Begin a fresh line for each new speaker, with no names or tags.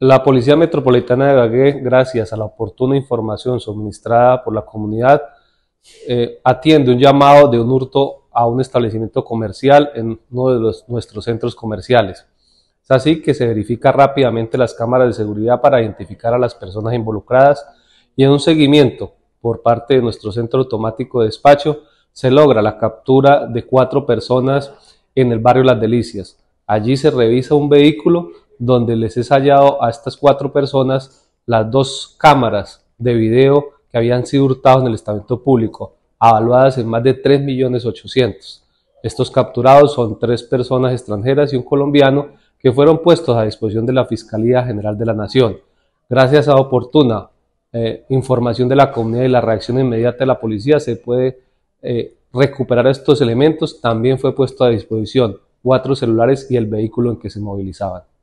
La Policía Metropolitana de gagué gracias a la oportuna información suministrada por la comunidad, eh, atiende un llamado de un hurto a un establecimiento comercial en uno de nuestros centros comerciales. Es así que se verifica rápidamente las cámaras de seguridad para identificar a las personas involucradas y en un seguimiento por parte de nuestro centro automático de despacho se logra la captura de cuatro personas en el barrio Las Delicias. Allí se revisa un vehículo donde les he hallado a estas cuatro personas las dos cámaras de video que habían sido hurtados en el estamento público, avaluadas en más de 3 millones Estos capturados son tres personas extranjeras y un colombiano que fueron puestos a disposición de la Fiscalía General de la Nación. Gracias a oportuna eh, información de la comunidad y la reacción inmediata de la policía se puede eh, recuperar estos elementos. También fue puesto a disposición cuatro celulares y el vehículo en que se movilizaban.